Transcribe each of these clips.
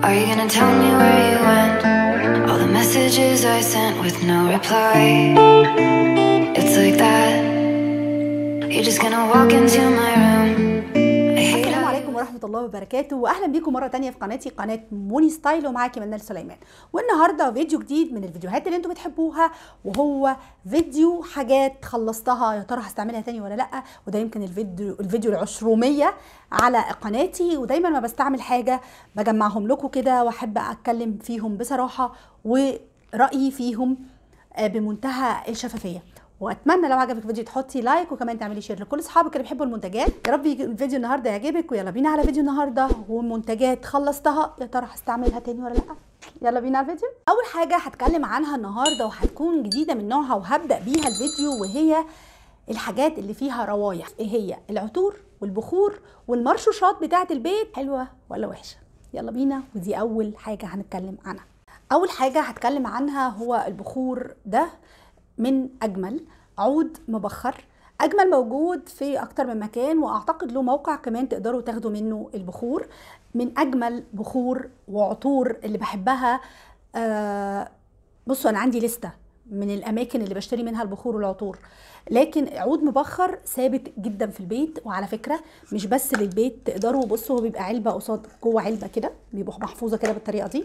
Are you gonna tell me where you went? All the messages I sent with no reply It's like that You're just gonna walk into my room ورحمه الله وبركاته واهلا بيكم مره تانية في قناتي قناه موني ستايل ومعاكي منال سليمان والنهارده فيديو جديد من الفيديوهات اللي انتم بتحبوها وهو فيديو حاجات خلصتها يا ترى هستعملها تاني ولا لا وده يمكن الفيديو الفيديو العشروميه على قناتي ودايما ما بستعمل حاجه بجمعهم لكم كده واحب اتكلم فيهم بصراحه ورايي فيهم آه، بمنتهى الشفافيه واتمنى لو عجبك الفيديو تحطي لايك وكمان تعملي شير لكل اصحابك اللي بيحبوا المنتجات يا رب الفيديو النهارده يعجبك ويلا بينا على فيديو النهارده ومنتجات خلصتها يا ترى هستعملها تاني ولا لا يلا بينا على الفيديو اول حاجه هتكلم عنها النهارده وهتكون جديده من نوعها وهبدا بيها الفيديو وهي الحاجات اللي فيها روايح ايه هي العطور والبخور والمرشوشات بتاعه البيت حلوه ولا وحشه يلا بينا ودي اول حاجه هنتكلم عنها اول حاجه هتكلم عنها هو البخور ده من أجمل عود مبخر اجمل موجود في اكتر من مكان واعتقد له موقع كمان تقدروا تاخدوا منه البخور من اجمل بخور وعطور اللي بحبها آه بصوا انا عندي لسته من الاماكن اللي بشتري منها البخور والعطور لكن عود مبخر ثابت جدا في البيت وعلى فكره مش بس للبيت تقدروا بصوا هو بيبقى علبه قصاد جوه علبه كده بيبقى محفوظه كده بالطريقه دي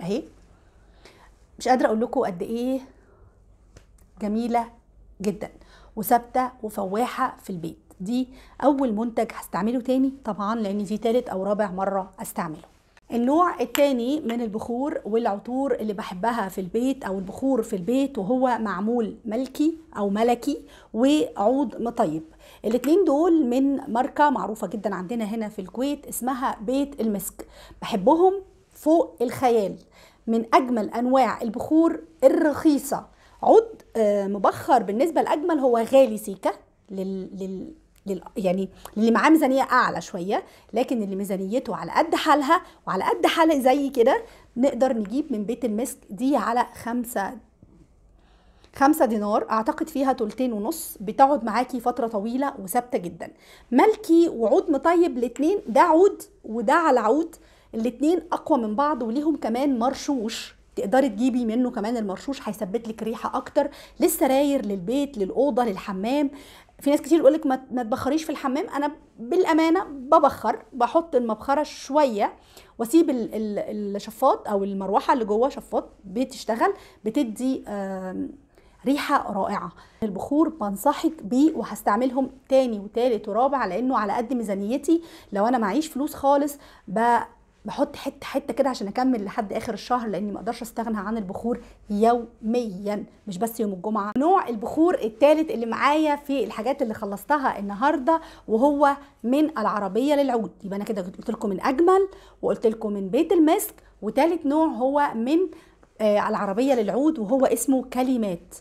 اهي مش قادره اقول لكم قد ايه جميلة جدا وثابتة وفواحة في البيت دي أول منتج هستعمله تاني طبعا لأن دي تالت أو رابع مرة أستعمله النوع الثاني من البخور والعطور اللي بحبها في البيت او البخور في البيت وهو معمول ملكي او ملكي وعود مطيب الاتنين دول من ماركه معروفه جدا عندنا هنا في الكويت اسمها بيت المسك بحبهم فوق الخيال من اجمل انواع البخور الرخيصه عود آه، مبخر بالنسبه لاجمل هو غالي سيكه لل, لل... لل... يعني اللي معاه ميزانيه اعلى شويه لكن اللي ميزانيته على قد حالها وعلى قد حال زي كده نقدر نجيب من بيت المسك دي على خمسة خمسة دينار اعتقد فيها تلتين ونص بتقعد معاكي فترة طويلة وثابتة جدا ملكي وعود مطيب الاتنين ده عود وده على عود الاتنين اقوى من بعض وليهم كمان مرشوش تقدري تجيبي منه كمان المرشوش هيثبت لك ريحه اكتر للسراير للبيت للاوضه للحمام في ناس كتير يقولك ما تبخريش في الحمام انا بالامانه ببخر بحط المبخره شويه واسيب الشفاط او المروحه اللي جوه شفاط بتشتغل بتدي ريحه رائعه البخور بنصحك بيه وهستعملهم تاني وتالت ورابع لانه على قد ميزانيتي لو انا معيش فلوس خالص بقى بحط حته حته كده عشان اكمل لحد اخر الشهر لاني ما اقدرش استغنى عن البخور يوميا مش بس يوم الجمعه نوع البخور الثالث اللي معايا في الحاجات اللي خلصتها النهارده وهو من العربيه للعود يبقى انا كده قلت لكم من اجمل وقلت لكم من بيت المسك وثالث نوع هو من آه، العربيه للعود وهو اسمه كلمات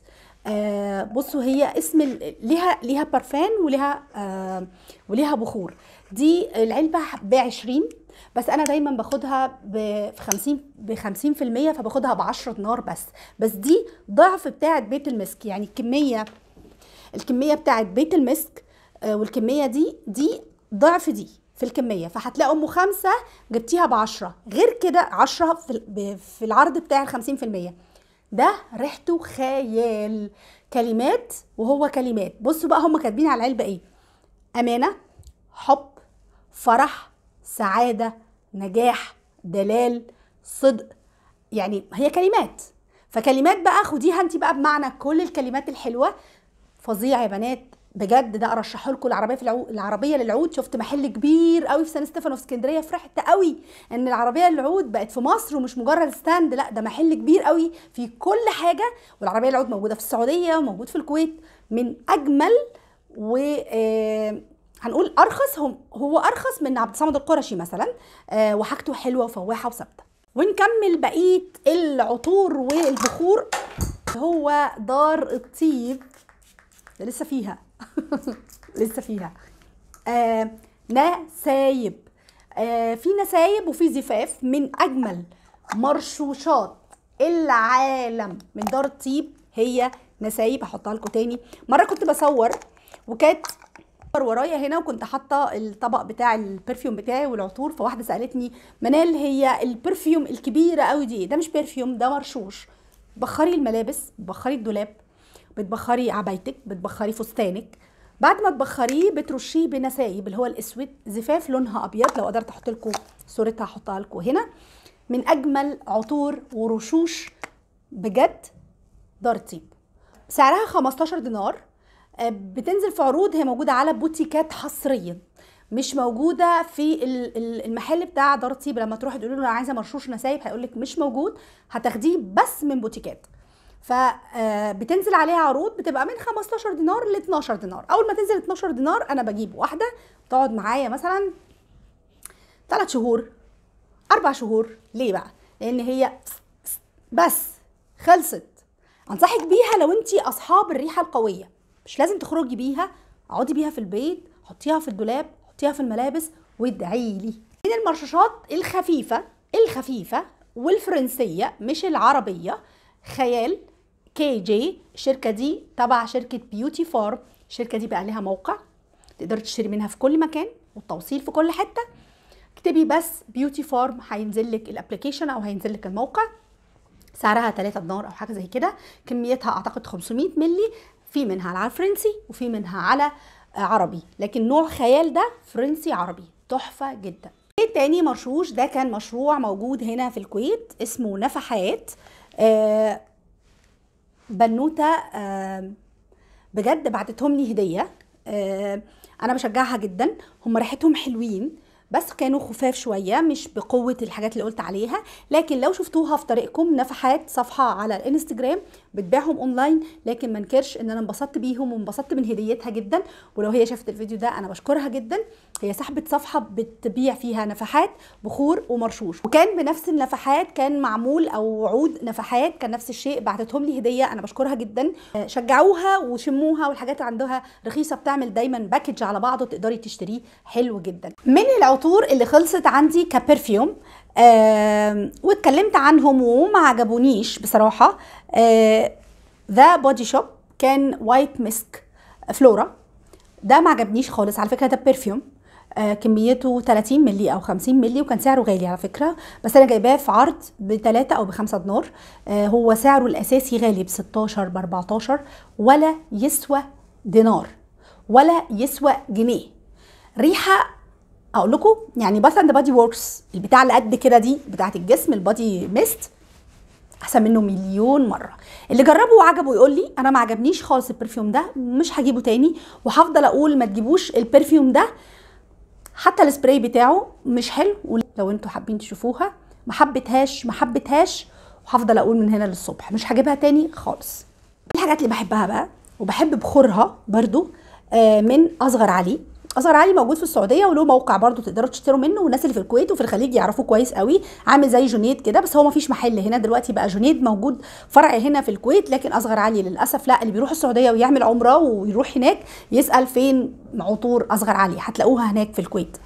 آه بصوا هي اسم ليها ليها برفان وليها آه وليها بخور دي العلبه ب 20 بس انا دايما باخدها ب 50 ب 50% فباخدها ب 10 دينار بس بس دي ضعف بتاعه بيت المسك يعني الكميه الكميه بتاعه بيت المسك آه والكميه دي دي ضعف دي في الكمية فهتلاقي أم خمسة جبتيها ب 10 غير كده 10 في العرض بتاع ال 50% ده ريحته خيال كلمات وهو كلمات بصوا بقى هم كاتبين على العلبه ايه امانه حب فرح سعاده نجاح دلال صدق يعني هي كلمات فكلمات بقى خديها انت بقى بمعنى كل الكلمات الحلوه فظيع يا بنات بجد ده ارشحه لكم العربيه في العو... العربيه للعود شفت محل كبير قوي في سان ستيفانو في اسكندريه فرحت قوي ان العربيه للعود بقت في مصر ومش مجرد ستاند لا ده محل كبير قوي في كل حاجه والعربيه للعود موجوده في السعوديه وموجود في الكويت من اجمل و آه، هنقول ارخص هم هو ارخص من عبد الصمد القرشي مثلا آه، وحاجته حلوه وفواحه وثابته ونكمل بقيه العطور والبخور هو دار الطيب لسه فيها لسه فيها آه نسايب آه في نسايب وفي زفاف من اجمل مرشوشات العالم من دار الطيب هي نسايب هحطها لكم تاني مره كنت بصور وكانت ورايا هنا وكنت حاطه الطبق بتاع البرفيوم بتاعي والعطور فواحده سالتني منال هي البرفيوم الكبيره قوي دي ده مش برفيوم ده مرشوش بخري الملابس بخري الدولاب بتبخري عبايتك بتبخري فستانك بعد ما تبخريه بترشيه بنسايب اللي هو الاسود زفاف لونها ابيض لو قدرت احط لكم صورتها هحطها لكم هنا من اجمل عطور ورشوش بجد دار الطيب سعرها 15 دينار آه، بتنزل في عروض هي موجوده على بوتيكات حصريا مش موجوده في المحل بتاع دار الطيب لما تروحي تقولي له انا عايزه مرشوش نسايب هيقول لك مش موجود هتاخديه بس من بوتيكات فبتنزل آه، عليها عروض بتبقى من 15 دينار ل 12 دينار اول ما تنزل 12 دينار انا بجيب واحده تقعد معايا مثلا 3 شهور 4 شهور ليه بقى لان هي بس خلصت انصحك بيها لو انت اصحاب الريحه القويه مش لازم تخرجي بيها اقعدي بيها في البيت حطيها في الدولاب حطيها في الملابس وادعي لي من المرشاشات الخفيفه الخفيفه والفرنسيه مش العربيه خيال كي جي الشركه دي تبع شركه بيوتي فارم الشركه دي بقى لها موقع تقدر تشتري منها في كل مكان والتوصيل في كل حته اكتبي بس بيوتي فارم هينزل لك الابلكيشن او هينزل لك الموقع سعرها 3 دولار او حاجه زي كده كميتها اعتقد 500 مللي في منها على فرنسي وفي منها على عربي لكن نوع خيال ده فرنسي عربي تحفه جدا التاني ايه مرشوش ده كان مشروع موجود هنا في الكويت اسمه نفحات آه بنوته بجد بعتتهم لي هديه انا بشجعها جدا هم ريحتهم حلوين بس كانوا خفاف شويه مش بقوه الحاجات اللي قلت عليها لكن لو شفتوها في طريقكم نفحات صفحه على الانستجرام بتبيعهم اونلاين لكن ما انكرش ان انا انبسطت بيهم وانبسطت من هديتها جدا ولو هي شافت الفيديو ده انا بشكرها جدا هي سحبة صفحة بتبيع فيها نفحات بخور ومرشوش وكان بنفس النفحات كان معمول أو عود نفحات كان نفس الشيء بعتتهم لي هدية أنا بشكرها جدا آه، شجعوها وشموها والحاجات عندها رخيصة بتعمل دايما باكج على بعضه تقدري تشتريه حلو جدا من العطور اللي خلصت عندي كبرفيوم آه واتكلمت عنهم وما عجبونيش بصراحة ذا بودي شوب كان وايت مسك فلورا ده ما عجبنيش خالص على فكره ده برفيوم آه، كميته 30 مللي او 50 مللي وكان سعره غالي على فكره بس انا جايباه في عرض ب 3 او ب 5 دينار آه، هو سعره الاساسي غالي ب 16 ب 14 ولا يسوى دينار ولا يسوى جنيه ريحه اقول لكم يعني باث اند بادي ووركس البتاع اللي قد كده دي بتاعه الجسم البادي ميست احسن منه مليون مره اللي جربه وعجبه يقول لي انا ما عجبنيش خالص البرفيوم ده مش هجيبه تاني وهفضل اقول ما تجيبوش البرفيوم ده حتى السبراي بتاعه مش حلو لو انتوا حابين تشوفوها ما حبتهاش ما حبتهاش وهفضل اقول من هنا للصبح مش هجيبها تاني خالص الحاجات اللي بحبها بقى وبحب بخورها برضو آه، من اصغر علي ازهر علي موجود في السعوديه وله موقع برده تقدروا تشتروا منه والناس اللي في الكويت وفي الخليج يعرفوه كويس قوي عامل زي جونيد كده بس هو ما فيش محل هنا دلوقتي بقى جونيد موجود فرع هنا في الكويت لكن ازهر علي للاسف لا اللي بيروح السعوديه ويعمل عمره ويروح هناك يسال فين عطور ازهر علي هتلاقوها هناك في الكويت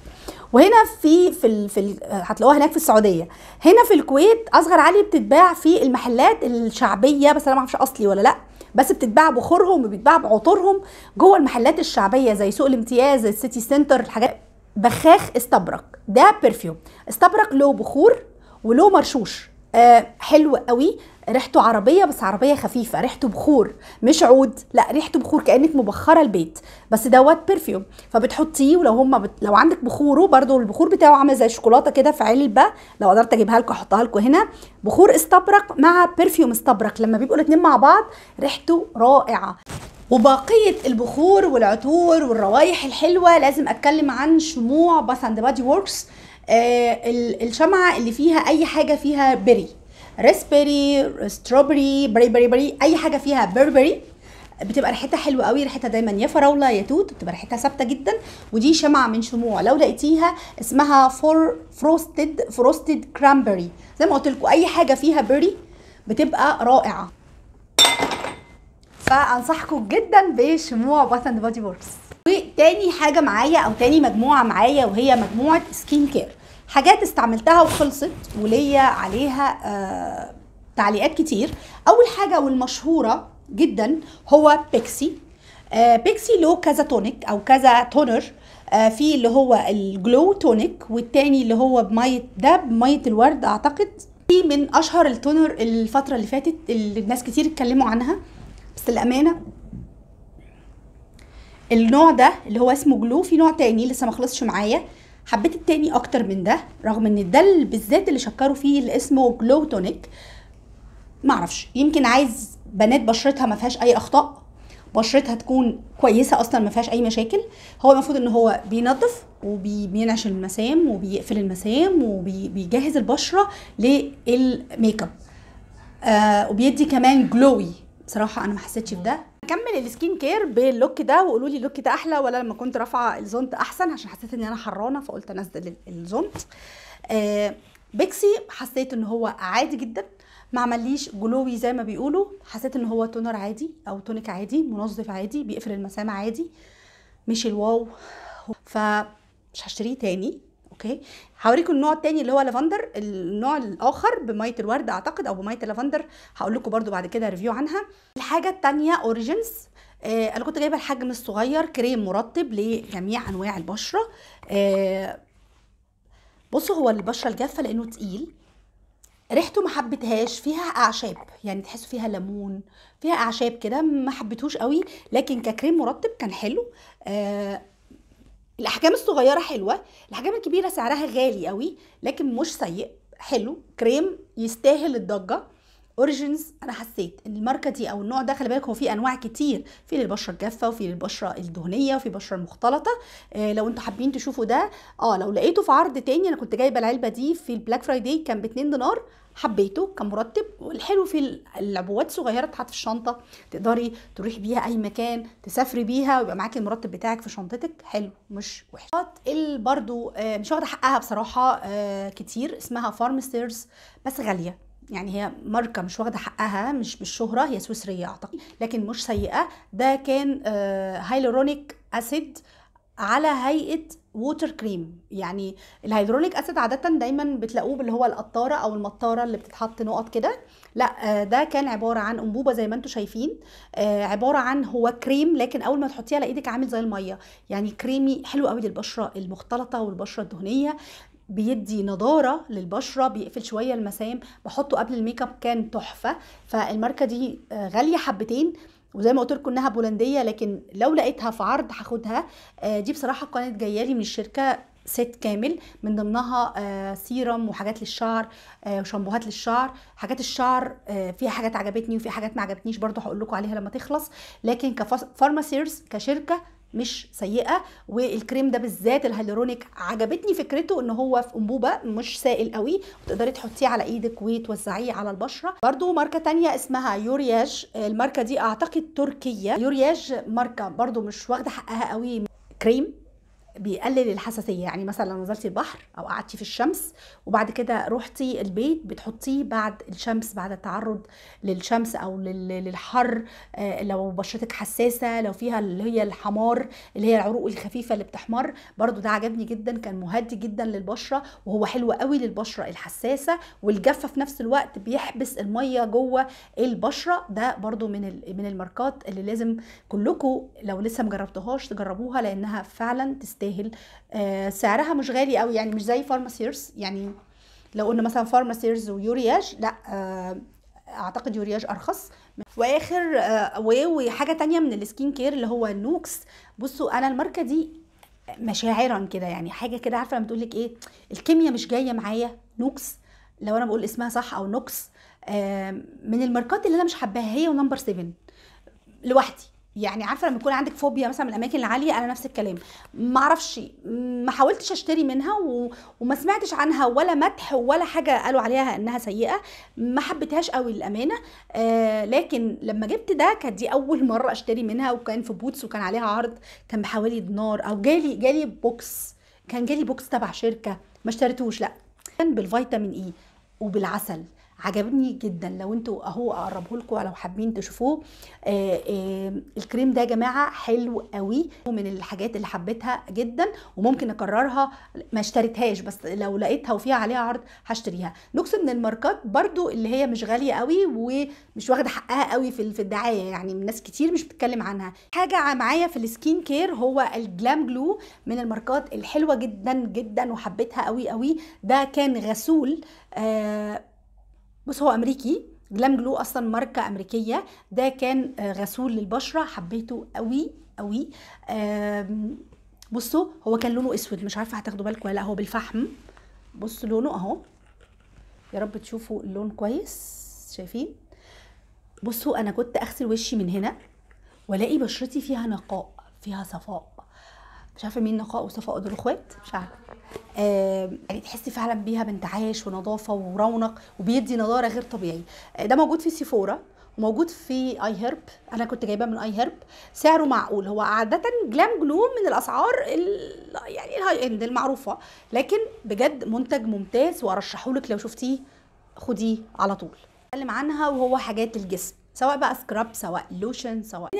وهنا في في ال في ال هتلاقوها هناك في السعوديه هنا في الكويت اصغر علي بتتباع في المحلات الشعبيه بس انا ما اعرفش اصلي ولا لا بس بتتباع بخورهم وبيتباع بعطورهم جوه المحلات الشعبيه زي سوق الامتياز السيتي سنتر الحاجات بخاخ استبرق ده برفيوم استبرق له بخور ولو مرشوش آه حلو قوي ريحته عربيه بس عربيه خفيفه ريحته بخور مش عود لا ريحته بخور كانك مبخره البيت بس دوت برفيوم فبتحطيه ولو هما بت... لو عندك بخوره برده البخور بتاعه عامل زي الشوكولاته كده في علبه لو قدرت اجيبها لكم احطها لكم هنا بخور استبرق مع برفيوم استبرق لما بيبقوا الاثنين مع بعض ريحته رائعه وباقية البخور والعطور والروايح الحلوة لازم أتكلم عن شموع باث اند بادي ووركس آه الشمعة اللي فيها أي حاجة فيها بري ريسبيري ستروبري بري بري بري اي حاجه فيها بيربري بتبقى ريحتها حلوه قوي ريحتها دايما يا فراوله يا توت بتبقى ريحتها ثابته جدا ودي شمعه من شموع لو لقيتيها اسمها فور فروستد فروستد كرامبري زي ما قلت لكم اي حاجه فيها بيري بتبقى رائعه فانصحكم جدا بشموع باث بودي بادي وركس وتاني حاجه معايا او تاني مجموعه معايا وهي مجموعه سكين كير حاجات استعملتها وخلصت وليا عليها آه تعليقات كتير اول حاجه والمشهوره جدا هو بيكسي آه بيكسي له كذا تونيك او كذا تونر آه في اللي هو الجلو تونيك والتاني اللي هو بميه ده بميه الورد اعتقد في من اشهر التونر الفتره اللي فاتت اللي الناس كتير اتكلموا عنها بس الامانه النوع ده اللي هو اسمه جلو في نوع تاني لسه ما خلصش معايا حبيت التاني اكتر من ده رغم ان ده بالذات اللي شكروا فيه اللي اسمه جلو تونيك معرفش يمكن عايز بنات بشرتها ما فيهاش اي اخطاء بشرتها تكون كويسه اصلا ما فيهاش اي مشاكل هو المفروض ان هو بينظف وبينعش المسام وبيقفل المسام وبيجهز البشره للميك اب آه وبيدي كمان جلوي بصراحه انا ما حسيتش بده هنكمل السكين كير باللوك ده وقولوا لي اللوك ده احلى ولا لما كنت رافعه الزونت احسن عشان حسيت ان انا حرانه فقلت انزل الزونت آه بيكسي حسيت ان هو عادي جدا ما عمليش جلوي زي ما بيقولوا حسيت ان هو تونر عادي او تونيك عادي منظف عادي بيقفل المسام عادي مش الواو ف مش هشتريه تاني اوكي هوريكم النوع الثاني اللي هو لافندر النوع الاخر بميه الورد اعتقد او بميه اللافندر هقول لكم برده بعد كده ريفيو عنها الحاجه الثانيه اوريجينز آه انا كنت جايبه الحجم الصغير كريم مرطب لجميع انواع البشره آه بصوا هو البشره الجافه لانه تقيل ريحته ما حبيتهاش فيها اعشاب يعني تحسوا فيها ليمون فيها اعشاب كده ما حبيتهوش قوي لكن ككريم مرطب كان حلو آه الاحجام الصغيره حلوه الاحجام الكبيره سعرها غالي قوي لكن مش سيء حلو كريم يستاهل الضجه اوريجينز انا حسيت ان الماركه دي او النوع ده خلي بالك هو في انواع كتير في للبشره الجافه وفي للبشره الدهنيه وفي بشره مختلطه آه لو انتوا حابين تشوفوا ده اه لو لقيته في عرض تاني انا كنت جايبه العلبه دي في البلاك فرايداي كان ب 2 دينار حبيته كمرتب والحلو في العبوات صغيره تحط في الشنطه تقدري تروحي بيها اي مكان تسافري بيها ويبقى معاكي المرتب بتاعك في شنطتك حلو مش وحش اللي برضو آه، مش واخده حقها بصراحه آه، كتير اسمها فارمسترز بس غاليه يعني هي ماركة مش واخدة حقها مش بالشهرة هي سويسرية أعتقد لكن مش سيئة ده كان هايلورونيك آه، أسيد على هيئه ووتر كريم يعني الهيدروليك اسيد عاده دايما بتلاقوه باللي هو القطاره او المطاره اللي بتتحط نقط كده لا آه، ده كان عباره عن انبوبه زي ما انتم شايفين آه، عباره عن هو كريم لكن اول ما تحطيه على ايدك عامل زي الميه يعني كريمي حلو قوي للبشره المختلطه والبشره الدهنيه بيدي نضارة للبشرة بيقفل شوية المسام بحطه قبل الميك اب كان تحفة فالماركة دي آه، غالية حبتين وزي ما قلت لكم انها بولنديه لكن لو لقيتها في عرض هاخدها آه، دي بصراحه كانت جايه لي من الشركه ست كامل من ضمنها آه، سيرم وحاجات للشعر آه، وشامبوهات للشعر حاجات الشعر فيها حاجات عجبتني وفي حاجات ما عجبتنيش برضو هقول لكم عليها لما تخلص لكن كفارماسيرز كشركه مش سيئه والكريم ده بالذات الهيلورونيك عجبتني فكرته ان هو في انبوبه مش سائل قوي وتقدري تحطيه على ايدك وتوزعيه على البشره برده ماركه تانية اسمها يورياج الماركه دي اعتقد تركيه يورياج ماركه برده مش واخده حقها قوي كريم بيقلل الحساسيه يعني مثلا لو نزلتي البحر او قعدتي في الشمس وبعد كده رحتي البيت بتحطيه بعد الشمس بعد التعرض للشمس او للحر آه، لو بشرتك حساسه لو فيها اللي هي الحمار اللي هي العروق الخفيفه اللي بتحمر برده ده عجبني جدا كان مهدي جدا للبشره وهو حلو قوي للبشره الحساسه والجافه في نفس الوقت بيحبس الميه جوه البشره ده برده من من الماركات اللي لازم كلكم لو لسه مجربتوهاش تجربوها لانها فعلا تست تستاهل آه، سعرها مش غالي قوي يعني مش زي فارماسيرز يعني لو قلنا مثلا فارماسيرز ويورياج لا آه، اعتقد يورياج ارخص واخر آه، وحاجه تانية من السكين كير اللي هو نوكس بصوا انا الماركه دي مشاعرا كده يعني حاجه كده عارفه لما بتقول لك ايه الكيمياء مش جايه معايا نوكس لو انا بقول اسمها صح او نوكس من الماركات اللي انا مش حباها هي ونمبر 7 لوحدي يعني عارفه لما يكون عندك فوبيا مثلا من الاماكن العاليه انا نفس الكلام ما اعرفش ما حاولتش اشتري منها و... وما سمعتش عنها ولا مدح ولا حاجه قالوا عليها انها سيئه ما حبيتهاش قوي للامانه آه لكن لما جبت ده كانت دي اول مره اشتري منها وكان في بوتس وكان عليها عرض كان بحوالي دينار او جالي جالي بوكس كان جالي بوكس تبع شركه ما اشتريتوش لا كان بالفيتامين اي وبالعسل عجبني جدا لو انتوا اهو اقربه لكم لو حابين تشوفوه آه، آه، الكريم ده يا جماعه حلو قوي من الحاجات اللي حبيتها جدا وممكن اكررها ما اشتريتهاش بس لو لقيتها وفيها عليها عرض هشتريها نوكس من الماركات برضو اللي هي مش غاليه قوي ومش واخده حقها قوي في في الدعايه يعني ناس كتير مش بتتكلم عنها حاجه معايا في السكين كير هو الجلام جلو من الماركات الحلوه جدا جدا وحبيتها قوي قوي ده كان غسول آه بص هو امريكي جلام جلو اصلا ماركه امريكيه ده كان آه، غسول للبشره حبيته قوي قوي بصوا هو كان لونه اسود مش عارفه هتاخدوا بالكم ولا لا هو بالفحم بصوا لونه اهو يا رب تشوفوا اللون كويس شايفين بصوا انا كنت اغسل وشي من هنا والاقي بشرتي فيها نقاء فيها صفاء مش عارفه مين نقاء وصفاء دول اخوات مش عارفه آه يعني تحسي فعلا بيها بانتعاش ونظافه ورونق وبيدي نضاره غير طبيعي آه، ده موجود في سيفورا وموجود في اي هيرب انا كنت جايباه من اي هيرب سعره معقول هو عاده جلام جلوم من الاسعار ال... يعني الهاي اند المعروفه لكن بجد منتج ممتاز وارشحه لك لو شفتيه خديه على طول اتكلم عنها وهو حاجات الجسم سواء بقى سكراب سواء لوشن سواء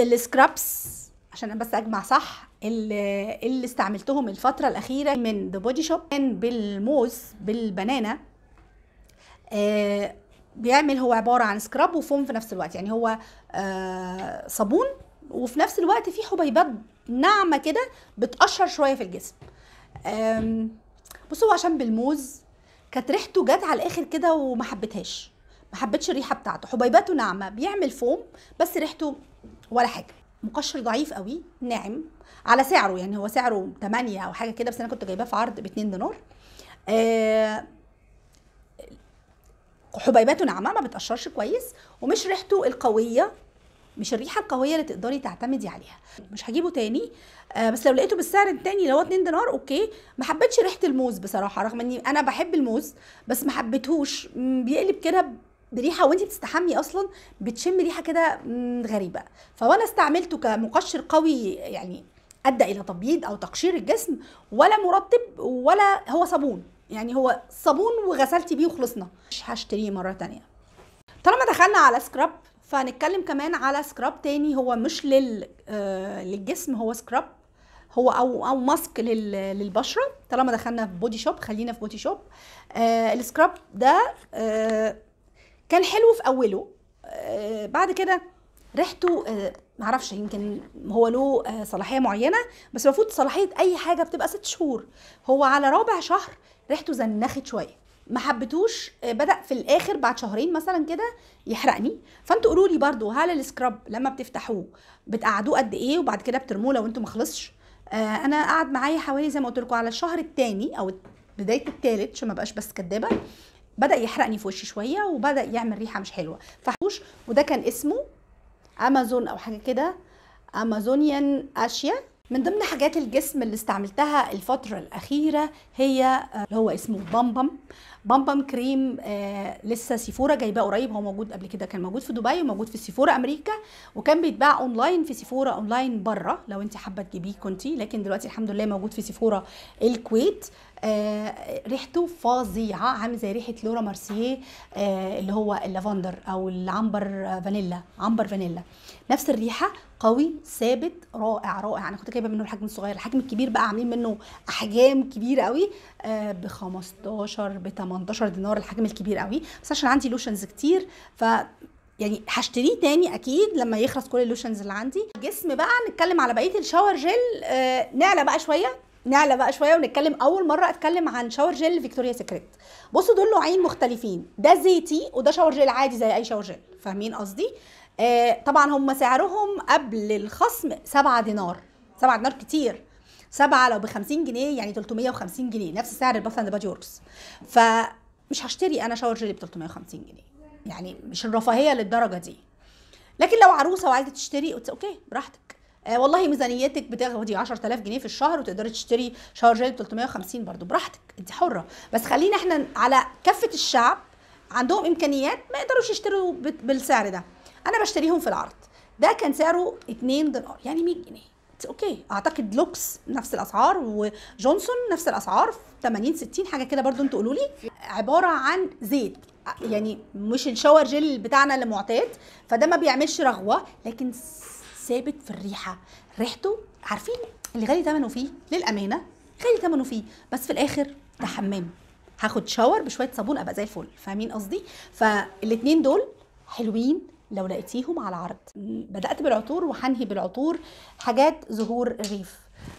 السكرابس عشان بس اجمع صح اللي, استعملتهم الفتره الاخيره من ذا بودي شوب كان بالموز بالبنانة آه، بيعمل هو عباره عن سكراب وفوم في نفس الوقت يعني هو آه، صابون وفي نفس الوقت فيه حبيبات ناعمه كده بتقشر شويه في الجسم بصوا عشان بالموز كانت ريحته جت على الاخر كده وما حبيتهاش ما حبيتش الريحه بتاعته حبيباته ناعمه بيعمل فوم بس ريحته ولا حاجه مقشر ضعيف قوي ناعم على سعره يعني هو سعره 8 او حاجه كده بس انا كنت جايباه في عرض ب 2 دينار آه حبيباته ناعمه ما بتقشرش كويس ومش ريحته القويه مش الريحه القويه اللي تقدري تعتمدي عليها مش هجيبه تاني آه بس لو لقيته بالسعر التاني اللي هو 2 دينار اوكي ما حبيتش ريحه الموز بصراحه رغم اني انا بحب الموز بس ما حبيتهوش بيقلب كده بريحه وانت بتستحمي اصلا بتشم ريحه كده غريبه فولا استعملته كمقشر قوي يعني ادى الى تبييض او تقشير الجسم ولا مرطب ولا هو صابون يعني هو صابون وغسلتي بيه وخلصنا مش هشتريه مره تانية طالما دخلنا على سكراب فهنتكلم كمان على سكراب تاني هو مش لل آه، للجسم هو سكراب هو او او ماسك للبشره طالما دخلنا في بودي شوب خلينا في بودي شوب آه السكراب ده آه كان حلو في اوله آه، بعد كده ريحته آه، معرفش يمكن هو له آه، صلاحيه معينه بس المفروض صلاحيه اي حاجه بتبقى ست شهور هو على رابع شهر ريحته زنخت شويه ما حبيتوش بدا في الاخر بعد شهرين مثلا كده يحرقني فانتوا قولوا لي برده هل السكراب لما بتفتحوه بتقعدوه قد ايه وبعد كده بترموه لو انتوا ما خلصش آه انا قعد معايا حوالي زي ما قلت لكم على الشهر الثاني او بدايه الثالث عشان ما بقاش بس كدابه بدا يحرقني في وشي شويه وبدا يعمل ريحه مش حلوه فحوش وده كان اسمه امازون او حاجه كده امازونيان اشيا من ضمن حاجات الجسم اللي استعملتها الفترة الأخيرة هي آه، اللي هو اسمه بامبام بامبام كريم آه لسه سيفورا جايباه قريب هو موجود قبل كده كان موجود في دبي وموجود في سيفورا أمريكا وكان بيتباع أونلاين في سيفورا أونلاين بره لو أنت حابة تجيبيه كنتي لكن دلوقتي الحمد لله موجود في سيفورا الكويت آه، ريحته فظيعه عامل زي ريحه لورا مارسييه آه، اللي هو اللافندر او العنبر فانيلا عنبر فانيلا نفس الريحه قوي ثابت رائع رائع انا كنت جايبه منه الحجم الصغير الحجم الكبير بقى عاملين منه احجام كبيره قوي آه، ب 15 ب 18 دينار الحجم الكبير قوي بس عشان عندي لوشنز كتير ف يعني هشتريه تاني اكيد لما يخلص كل اللوشنز اللي عندي الجسم بقى نتكلم على بقيه الشاور جيل نعلى بقى شويه نعلى بقى شويه ونتكلم اول مره اتكلم عن شاور جيل فيكتوريا سيكريت بصوا دول نوعين مختلفين ده زيتي وده شاور جيل عادي زي اي شاور جيل فاهمين قصدي آه طبعا هم سعرهم قبل الخصم 7 دينار 7 دينار كتير 7 لو ب 50 جنيه يعني 350 جنيه نفس سعر الباث اند بادي وركس فمش هشتري انا شاور جيل ب 350 جنيه يعني مش الرفاهيه للدرجه دي لكن لو عروسه وعايزه تشتري اوكي براحتك آه والله ميزانيتك بتاخدي 10000 جنيه في الشهر وتقدري تشتري شاور جيل ب 350 برضو براحتك انت حره بس خلينا احنا على كافه الشعب عندهم امكانيات ما يقدروش يشتروا بالسعر ده انا بشتريهم في العرض ده كان سعره 2 دولار يعني 100 جنيه اوكي اعتقد لوكس نفس الاسعار وجونسون نفس الاسعار 80 60 حاجه كده برضو انتوا قولوا لي عباره عن زيت يعني مش الشاور جيل بتاعنا اللي معتاد فده ما بيعملش رغوه لكن ثابت في الريحه ريحته عارفين اللي غالي ثمنه فيه للامانه غالي ثمنه فيه بس في الاخر ده حمام هاخد شاور بشويه صابون ابقى زي الفل فاهمين قصدي فالاثنين دول حلوين لو لقيتيهم على عرض بدات بالعطور وهنهي بالعطور حاجات زهور الريف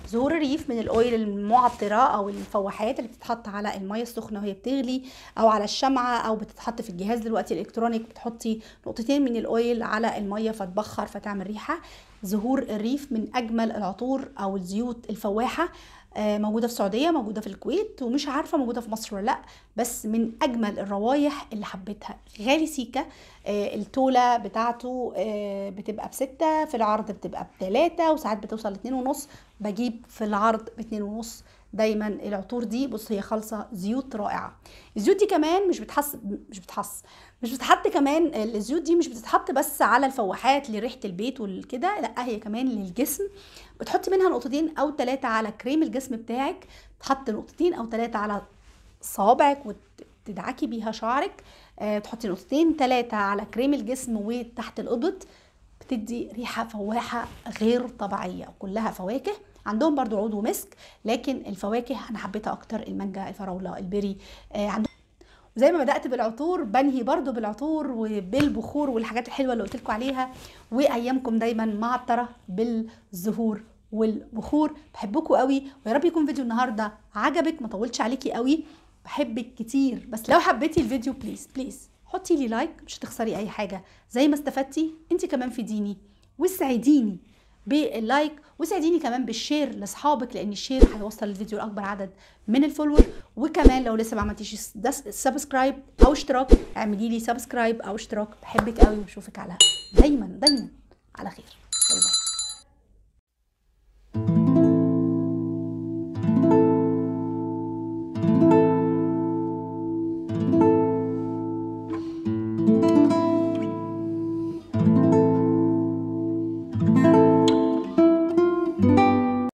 زهور الريف من الاويل المعطره او الفواحات اللي بتتحط على الميه السخنه وهي بتغلي او على الشمعه او بتتحط في الجهاز دلوقتي الالكترونيك بتحطي نقطتين من الاويل على الميه فتبخر فتعمل ريحه زهور الريف من اجمل العطور او الزيوت الفواحه آه، موجوده في السعوديه موجوده في الكويت ومش عارفه موجوده في مصر ولا لا بس من اجمل الروايح اللي حبيتها غالي سيكا آه، التوله بتاعته آه، بتبقى بستة في العرض بتبقى بثلاثه وساعات بتوصل لاتنين ونص بجيب في العرض باتنين ونص دايما العطور دي بص هي خالصه زيوت رائعه الزيوت دي كمان مش بتحس مش بتحس مش بتتحط كمان الزيوت دي مش بتتحط بس على الفواحات لريحه البيت والكده لا هي كمان للجسم بتحطي منها نقطتين او ثلاثه على كريم الجسم بتاعك تحط نقطتين او ثلاثه على صابعك وتدعكي بيها شعرك آه، تحطي نقطتين ثلاثه على كريم الجسم وتحت القبط بتدي ريحه فواحه غير طبيعيه كلها فواكه عندهم برضو عود ومسك لكن الفواكه انا حبيتها اكتر المانجا الفراوله البري آه عندهم زي ما بدات بالعطور بنهي برضو بالعطور وبالبخور والحاجات الحلوه اللي قلت لكم عليها وايامكم دايما معطره بالزهور والبخور بحبكم قوي ويا رب يكون فيديو النهارده عجبك ما طولتش عليكي قوي بحبك كتير بس لو حبيتي الفيديو بليز بليز حطي لي لايك مش هتخسري اي حاجه زي ما استفدتي انت كمان في ديني وسعديني باللايك وساعديني كمان بالشير لاصحابك لان الشير هيوصل الفيديو لاكبر عدد من الفولور وكمان لو لسه ما عملتيش سبسكرايب او اشتراك اعملي لي سبسكرايب او اشتراك بحبك قوي وبشوفك على دايما دايما على خير باي باي